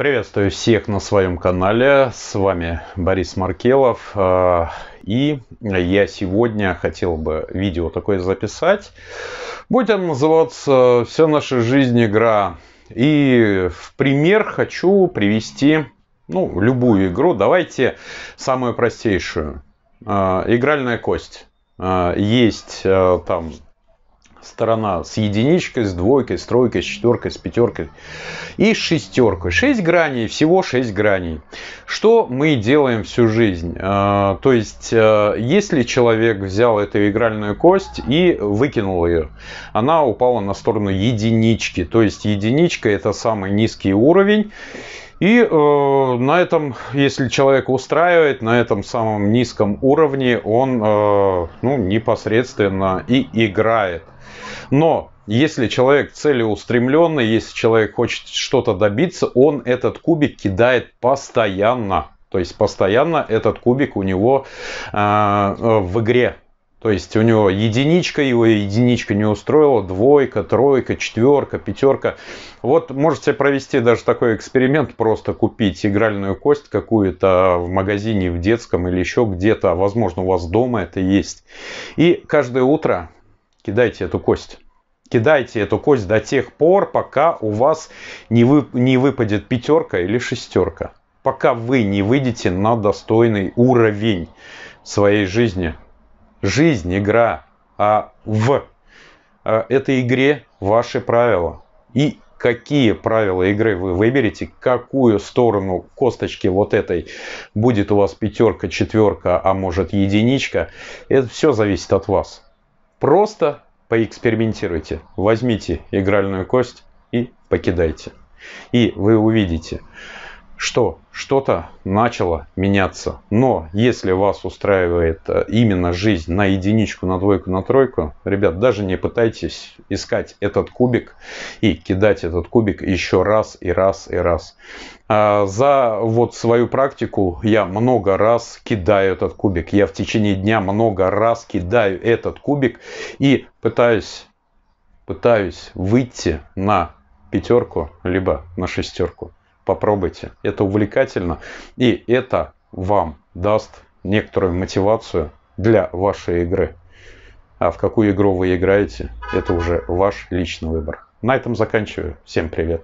Приветствую всех на своем канале, с вами Борис Маркелов. А, и я сегодня хотел бы видео такое записать. Будет оно называться «Вся наша жизнь игра». И в пример хочу привести ну, любую игру. Давайте самую простейшую. А, игральная кость. А, есть там сторона с единичкой, с двойкой, с тройкой, с четверкой, с пятеркой и с шестеркой. Шесть граней, всего шесть граней. Что мы делаем всю жизнь? А, то есть, а, если человек взял эту игральную кость и выкинул ее, она упала на сторону единички. То есть, единичка это самый низкий уровень. И э, на этом, если человек устраивает, на этом самом низком уровне он э, ну, непосредственно и играет. Но если человек целеустремленный, если человек хочет что-то добиться, он этот кубик кидает постоянно. То есть постоянно этот кубик у него э, э в игре. То есть у него единичка, его единичка не устроила, двойка, тройка, четверка, пятерка. Вот можете провести даже такой эксперимент, просто купить игральную кость какую-то в магазине, в детском или еще где-то. А, возможно, у вас дома это есть. И каждое утро кидайте эту кость. Кидайте эту кость до тех пор, пока у вас не, вы, не выпадет пятерка или шестерка. Пока вы не выйдете на достойный уровень своей жизни. Жизнь, игра, а в э, этой игре ваши правила. И какие правила игры вы выберете, какую сторону косточки вот этой будет у вас пятерка, четверка, а может единичка, это все зависит от вас. Просто поэкспериментируйте, возьмите игральную кость и покидайте. И вы увидите, что что-то начало меняться. Но если вас устраивает э, именно жизнь на единичку, на двойку, на тройку, ребят, даже не пытайтесь искать этот кубик и кидать этот кубик еще раз и раз и раз. А, за вот свою практику я много раз кидаю этот кубик. Я в течение дня много раз кидаю этот кубик и пытаюсь, пытаюсь выйти на пятерку, либо на шестерку попробуйте. Это увлекательно и это вам даст некоторую мотивацию для вашей игры. А в какую игру вы играете, это уже ваш личный выбор. На этом заканчиваю. Всем привет!